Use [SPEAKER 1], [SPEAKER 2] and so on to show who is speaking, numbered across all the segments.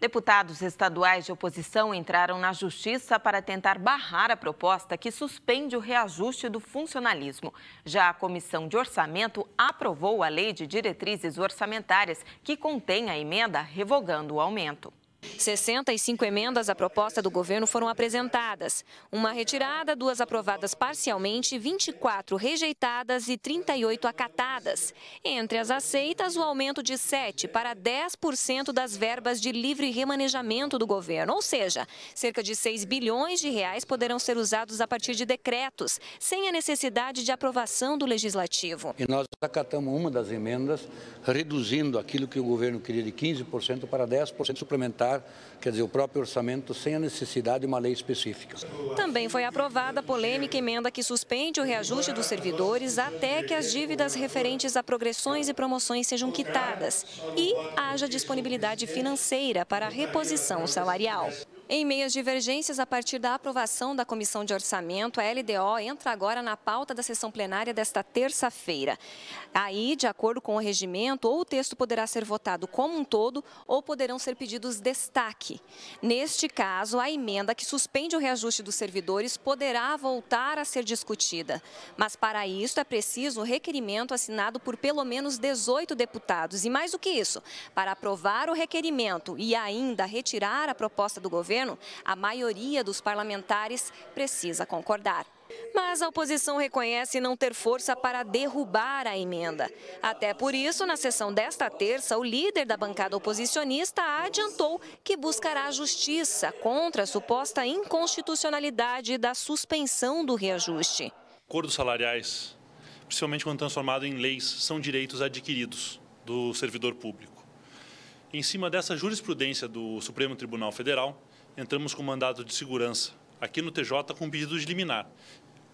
[SPEAKER 1] Deputados estaduais de oposição entraram na justiça para tentar barrar a proposta que suspende o reajuste do funcionalismo. Já a Comissão de Orçamento aprovou a Lei de Diretrizes Orçamentárias, que contém a emenda revogando o aumento. 65 emendas à proposta do governo foram apresentadas. Uma retirada, duas aprovadas parcialmente, 24 rejeitadas e 38 acatadas. Entre as aceitas, o aumento de 7 para 10% das verbas de livre remanejamento do governo, ou seja, cerca de 6 bilhões de reais poderão ser usados a partir de decretos, sem a necessidade de aprovação do legislativo. E
[SPEAKER 2] nós acatamos uma das emendas, reduzindo aquilo que o governo queria de 15% para 10% suplementar quer dizer, o próprio orçamento sem a necessidade de uma lei específica.
[SPEAKER 1] Também foi aprovada a polêmica emenda que suspende o reajuste dos servidores até que as dívidas referentes a progressões e promoções sejam quitadas e haja disponibilidade financeira para a reposição salarial. Em meio às divergências, a partir da aprovação da Comissão de Orçamento, a LDO entra agora na pauta da sessão plenária desta terça-feira. Aí, de acordo com o regimento, ou o texto poderá ser votado como um todo ou poderão ser pedidos destaque. Neste caso, a emenda que suspende o reajuste dos servidores poderá voltar a ser discutida. Mas, para isso, é preciso o requerimento assinado por pelo menos 18 deputados. E mais do que isso, para aprovar o requerimento e ainda retirar a proposta do governo, governo, a maioria dos parlamentares precisa concordar. Mas a oposição reconhece não ter força para derrubar a emenda. Até por isso, na sessão desta terça, o líder da bancada oposicionista adiantou que buscará justiça contra a suposta inconstitucionalidade da suspensão do reajuste.
[SPEAKER 2] Acordos salariais, principalmente quando transformado em leis, são direitos adquiridos do servidor público. Em cima dessa jurisprudência do Supremo Tribunal Federal, entramos com mandado de segurança aqui no TJ com pedido de liminar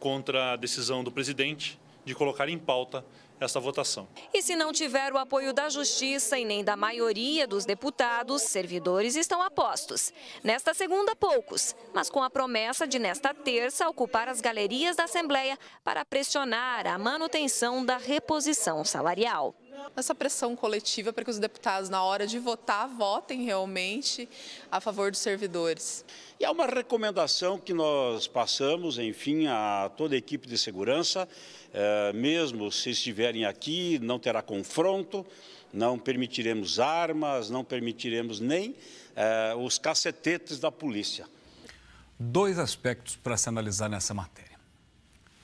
[SPEAKER 2] contra a decisão do presidente de colocar em pauta essa votação.
[SPEAKER 1] E se não tiver o apoio da Justiça e nem da maioria dos deputados, servidores estão a postos. Nesta segunda, poucos, mas com a promessa de, nesta terça, ocupar as galerias da Assembleia para pressionar a manutenção da reposição salarial nessa pressão coletiva para que os deputados, na hora de votar, votem realmente
[SPEAKER 2] a favor dos servidores. E há uma recomendação que nós passamos, enfim, a toda a equipe de segurança, eh, mesmo se estiverem aqui, não terá confronto, não permitiremos armas, não permitiremos nem eh, os cacetetes da polícia. Dois aspectos para se analisar nessa matéria.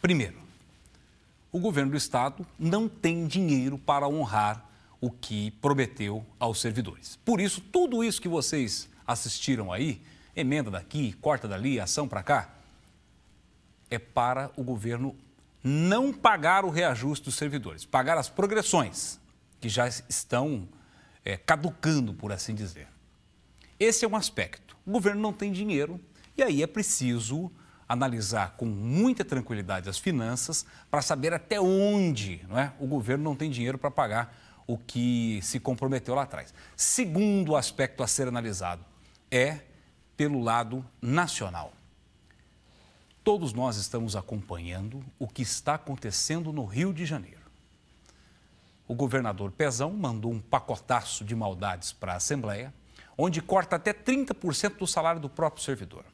[SPEAKER 2] Primeiro, o governo do estado não tem dinheiro para honrar o que prometeu aos servidores. Por isso, tudo isso que vocês assistiram aí, emenda daqui, corta dali, ação para cá, é para o governo não pagar o reajuste dos servidores, pagar as progressões que já estão é, caducando, por assim dizer. Esse é um aspecto. O governo não tem dinheiro e aí é preciso analisar com muita tranquilidade as finanças para saber até onde não é? o governo não tem dinheiro para pagar o que se comprometeu lá atrás. Segundo aspecto a ser analisado é pelo lado nacional. Todos nós estamos acompanhando o que está acontecendo no Rio de Janeiro. O governador Pezão mandou um pacotaço de maldades para a Assembleia, onde corta até 30% do salário do próprio servidor.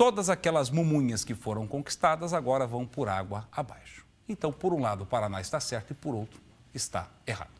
[SPEAKER 2] Todas aquelas mumunhas que foram conquistadas agora vão por água abaixo. Então, por um lado, o Paraná está certo e por outro, está errado.